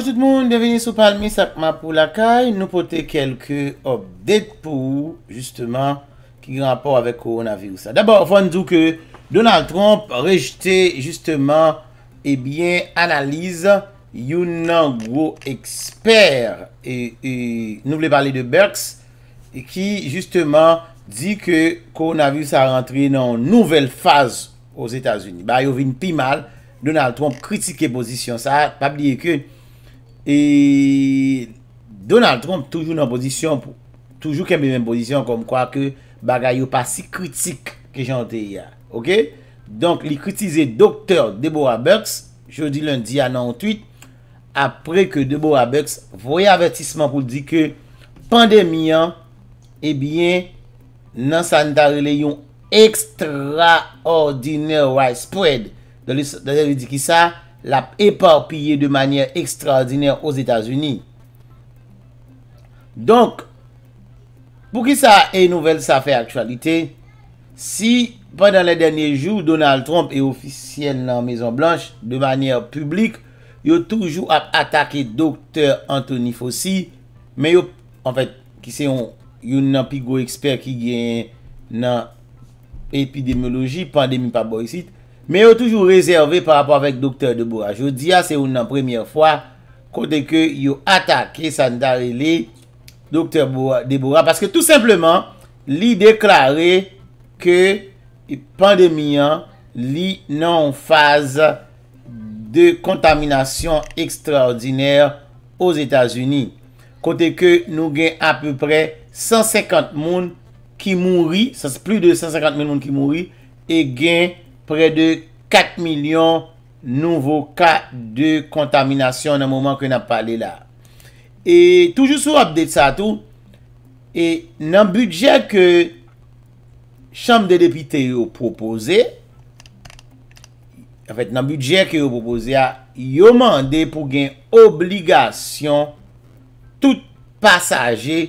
tout moun de veni sou palmi sakma pou lakay nou pote kelke obdek pou justman ki rapor avek koronavirou sa d'abor fon djou ke donal tromp rejte justman e eh bie analize yon nan gwo eksper e nou ble pale de Berks ki justman di ke koronavirou sa rentri nan nouvel faz os Etats-Unis ba yo vin pi mal donal tromp kritike posisyon sa ap liye ke E Donald Trump toujou nan pozisyon pou, toujou keme men pozisyon konm kwa ke bagay yo pa si kritik ke jante ya, ok? Donk li kritize Dr. Deborah Birx, jodi lundi a 98, apre ke Deborah Birx voye avertisman pou di ke pandemi an, ebyen nan sanitare le yon ekstra ordine waj spread, dan le di ki sa, la epapye de manye ekstradiner os Etats-Unis. Donk, pou ki sa e nouvel sa fe aktualite, si, padan le denye jou, Donald Trump e ofisyen nan Maison Blanche de manye publik, yo toujou ap atake Dr. Anthony Fauci, me yo, an fèt, ki se yon yon nan pigou ekspert ki gen nan epidemologi pandemi pa boysit, Me yo toujou rezerve par rapport vek doktor de Boura. Jou diya ah, se ou nan premye fwa kote ke yo atake san dare li doktor de Boura. Paske tout simplement li deklare ke pandemian li nan faze de kontaminasyon ekstraordinaire ou Etats-Unis. Kote ke nou gen ap peu pre 150 moun ki mouri, sa se pli de 150 moun ki mouri, e gen Pre de 4 milyon nouvo ka de kontaminasyon nan mouman kwen ap pale la. Et toujou sou ap det sa tou. Et nan budje ke chanm de depite yo propose. En fèt nan budje ke yo propose a yo mande pou gen obligasyon tout pasaje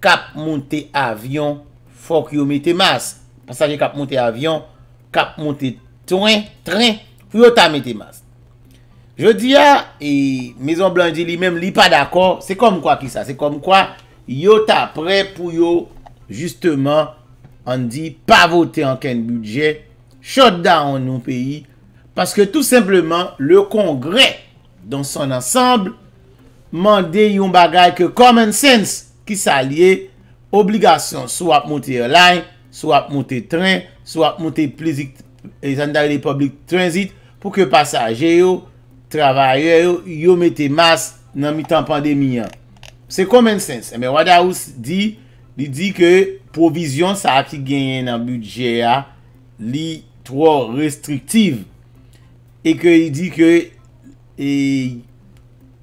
kap monte avyon fok yo mete mas. Pasaje kap monte avyon fok. kap monte ton, trin, pou yo ta mette mas. Je di ya, e Mezon Blanje li menm li pa d'akon, se kom kwa ki sa, se kom kwa, yo ta pre pou yo, justeman, an di, pa vote anken budget, shot down nou peyi, paske tout simplement, le kongre, don son ansambl, mande yon bagay ke common sense, ki sa liye, obligasyon sou ap monte yon layn, sou ap moutè tren, sou ap moutè plezit e zan da republik trenzit pou ke pasaje yo, travaye yo, yo mette mas nan mitan pandemi ya. Se komen sens? Ebe eh wada ou di, li di ke provision sa a ki genyen nan budget ya li 3 restriktiv. E ke li di ke, e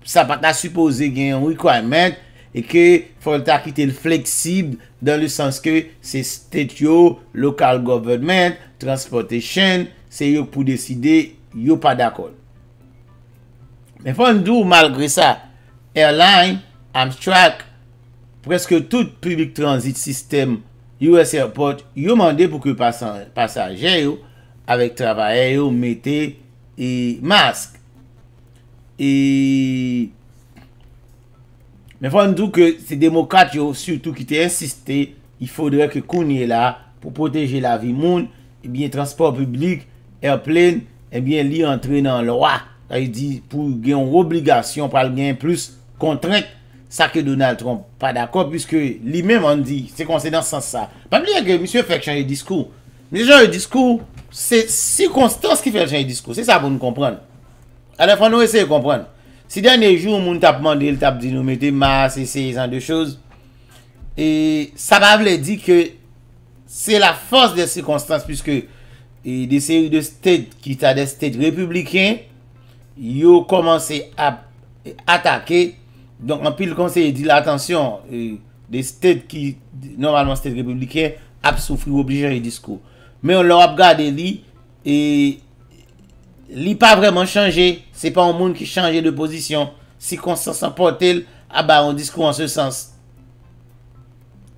sa patna supose genyen requirement, E ke fwant akite l fleksib dan le sans ke se stet yo lokal government, transportation, se yo pou deside yo pa dakol. Men fwant dwo malgre sa, airline, Amstrak, preske tout privik transit sistem US airport, yo mande pou ke pasajen yo, avek travaye yo, mette e mask. E... Men fan nou ke se demokat yo, surtout ki te insisté, i foudre ke kounye la, pou poteje la vi moun, e eh bie transport publik, airplane, e eh bie li entre nan lowa. A yi di pou gen yon obligasyon, pou al gen plus kontrek, sa ke Donald Trump. Pa d'akor, pwiske li mem an di, se konsen dans san sa. Pam li a ge, misye fèk chan yon diskou. Misye chan yon diskou, se sikonstans ki fèk chan yon diskou. Se sa pou nou kompran. A la fan nou ese yon kompran. Si den de joun moun tap mande, el tap di nou mette mas, e seye zan de chouz. E sa bavle di ke se la fos de sikonstans, puisque de seye de sted ki ta de sted republiken, yo komanse ap atake, donk an pil konseye di la atansyon de sted ki normalman sted republiken, ap soufri ou obligere disko. Men lor ap gade li, e... Li pa vreman chanje, se pa ou moun ki chanje de pozisyon. Si kon sa sa potel, a ba, ou diskou an se sens.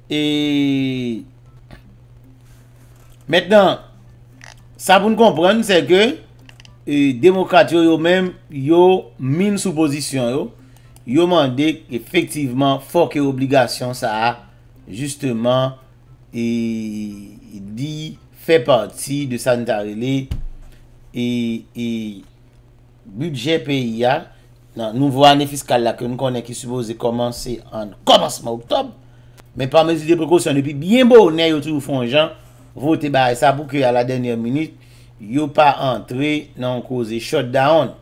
E Metnen, sa pou nou kompran, se ke, e, demokrat yo yo men, yo min sou pozisyon yo. Yo mande, efektiveman, fok yo e obligasyon sa a, justeman, e di, fe parti de sanitarile... E, e budget pay ya nan nouvo ane fiskal la ke nou konen ki soubose de komanse an komasman oktob men pan mezi de prekosyon depi bien bo ou ne yo tou fonjan vote ba e sa pou ke a la denye minute yo pa entre nan kose shot down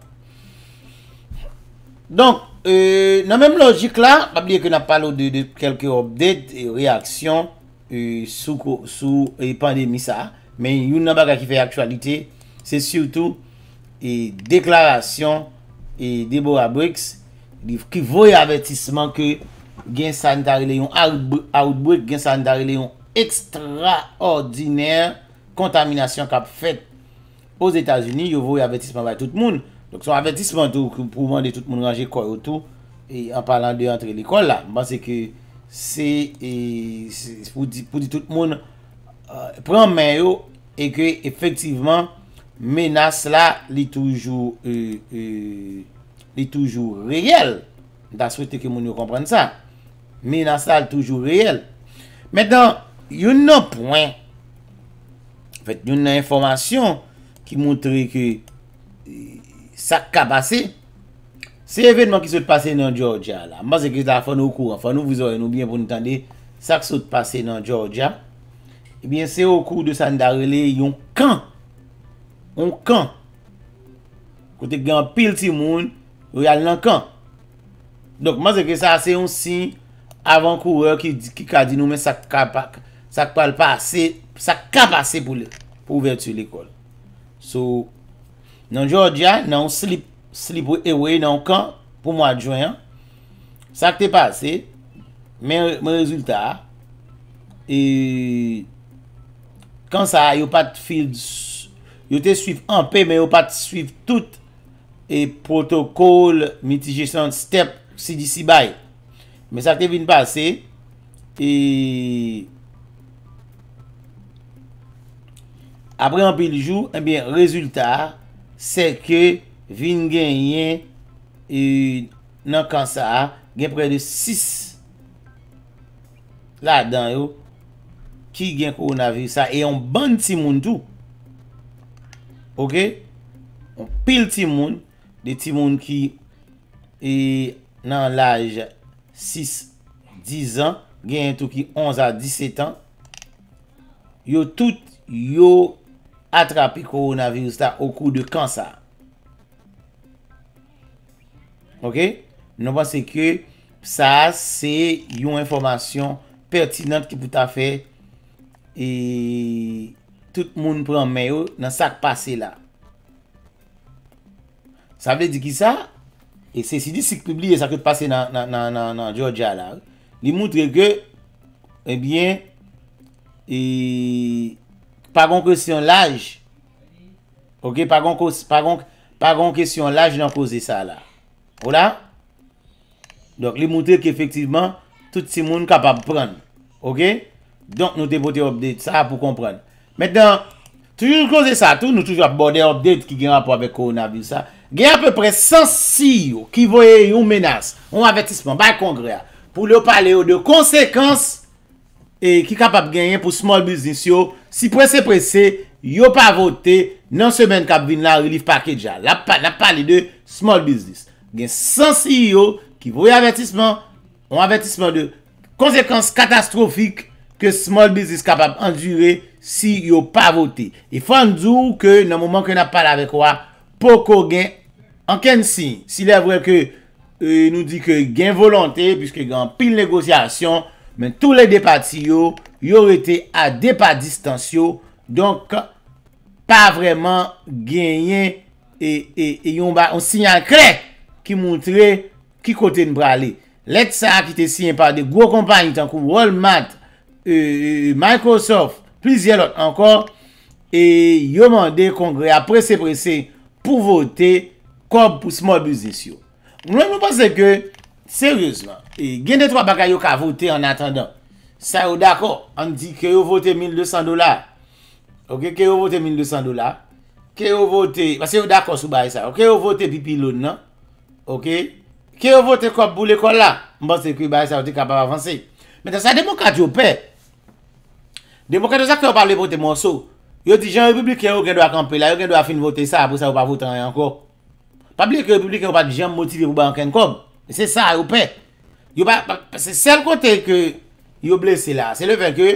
donk e, nan menm logik la pa bile ke nan palo de kelke obdet e reaksyon sou pandemi sa men yon nan baga ki fey aktualite se sirtou e deklarasyon e Deborah Briggs ki voye avetisman ke gen sanitari leyon Outbreak gen sanitari leyon ekstraordinèr kontaminasyon kap fèt ouz Etats-Unis yo voye avetisman vay tout moun. Dok son avetisman tou prouvan de tout moun raje korotou en palan de entre l'ekol la. Mwen se ke se pou di tout moun pran men yo e ke efektivman Menas la li toujou e, e, li toujou reyel da sou te ke moun yo kompren sa. Menas la li toujou reyel. Mèndan, yon nan pwen yon nan informasyon ki moun tre e, ki sa kabase se evèdman ki sou te pase nan Georgia la. Mwen se gète la fè nou kou. Fè nou vizore nou byen pou nou tande sa sou te pase nan Georgia. Ebyen, se ou kou de San Daryle yon kan On kan. Kote gen pil ti moun. Ou yal nan kan. Dok ma seke sa se yon si. Avan kouwe ki ka di nou. Men sak pal pase. Sak kal pase pou lè. Pou ouvertu l'ekol. So nan ge or diya. Nan ou slip away nan kan. Pou mwa jwen. Sak te pase. Men rezultat. E... Kan sa yon pat fil sou. Yo te suiv anpe, me yo pati suiv tout e protokol mitigisant step si disi bay. Me sa te eh vin pase, e apre anpe li jou, ebyen rezultat se ke vin genyen nan kansa, gen pre de 6 la dan yo ki gen kon avi sa. E yon ban ti moun tou. Ok, pil ti moun, de ti moun ki e, nan laj 6-10 an, gen tou ki 11-17 an, yo tout yo atrapi koronavirous ta ou kou de kansan. Ok, nou ba se ke sa se yon informasyon pertinent ki pou ta fe e... tout moun pran mè yo nan sak pase la. Sa vle di ki sa? E se si di si k poubliye sa koute pase nan Georgia la, li moutre ke, ebyen, e, pa gon kwen si yon laj, ok, pa gon kwen si yon laj nan kwen si sa la. Ola? Donk li moutre ke efektiveman, tout si moun kapap pran, ok? Donk nou te poti obdite sa pou kompran. Ok? Metan, toujou nou kloze sa, toujou nou toujou ap bode odet ki gen ap ap ave koronavi sa, gen ap pe pre sensi yo ki voye yon menas, yon avetisman, bay kongrea, pou yo pale yo de konsekans e ki kapap genyen pou small business yo, si prese prese, yo pa vote nan semen kabina relief package a, la pale de small business. Gen sensi yo ki voye avetisman, yon avetisman de konsekans katastrofik yo, ke Small Biz is kapap anjure si yo pa vote. E fan djou ke nan mouman ke nan pal avekwa, poko gen anken si. Si le vre ke e, nou di ke gen volonte, piske gen pil negosyasyon, men tou le depat si yo, yo rete a depat distans yo, donk pa vreman genyen e, e, e yon ba on sinan kre ki montre ki kote nbrale. Let sa ki te sinan pa de gwo kompanyi tan kou rol mat E, e, e, Microsoft, plizier lot ankor, yo mande kongre aprese-prese pou vote kòp pou smol bizisyon. Mwen mwen pase ke, seryosman, gen de twa bagay yo ka vote an atendan. Sa yo dakò, an di kè yo vote 1200 dolar. Ok, kè yo vote 1200 dolar. Kè yo vote, sa yo dakò sou baye sa. Kè yo vote pipi loun nan. Ok, kè yo vote kòp pou le kon la. Mwen se kè yo baye sa, yo te kapav avanse. Mwen sa demokat yo pey, Demokadyo sa kè ou pa li pote monsou. Yo di jan republikan ou gen do a kampe la, yo gen do a fin vote sa, pou sa ou pa vote anè anko. Pa bile ki republikan ou pa di jan motive ou ba anken kom. E se sa ou pe. Se sel kote ke yo blese la, se le fe ke,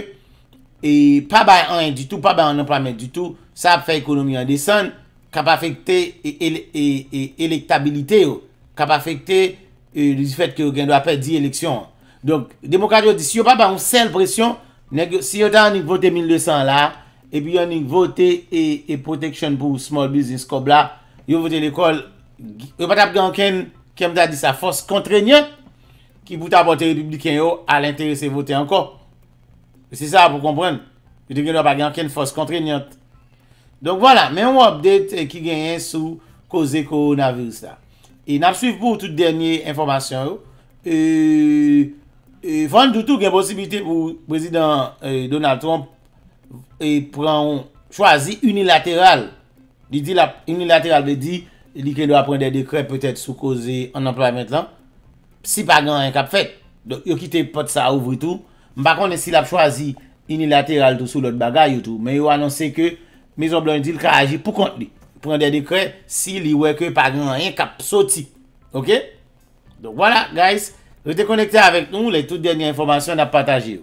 e pa bay anè di tou, pa bay anè prame di tou, sa ap fe ekonomi anè. Desan kap afekte e, e, elektabilite yo. Kap afekte li sifet ke yo gen do a pe di eleksyon. Donk, demokadyo di si yo pa bay ou sel presyon, Si yo ta anik vote 1200 la, epi yo anik vote e, e protection pou small business kob la, yo vote l'ekol, yo pa tap gen anken kemta di sa fos kontrenyant ki pou tap vote republikan yo, al entere se vote anko. E se sa pou kompren, yo te gen anken fos kontrenyant. Donk wala, men wap det eh, ki gen yon sou ko zeko ou nan viz la. E nan psuiv pou tout denye informasyon yo, eee Fon e, doutou gen posibite pou prezident e, Donald Trump e pran chwazi unilateral. Di dil ap unilateral ve di li ke lwa pran de dekret peutet sou koze en employe mentran. Si pa gran en kap fet. Yo kite pot sa ouvri tout. Mba konen sil ap chwazi unilateral tout sou lot bagay ou tout. Men yo anonsen ke mizan blon di lka aji pou kont li. Pran de dekret si li weke pa gran en kap soti. Ok? Don wala guys. Restez connecté avec nous, les toutes dernières informations à partager.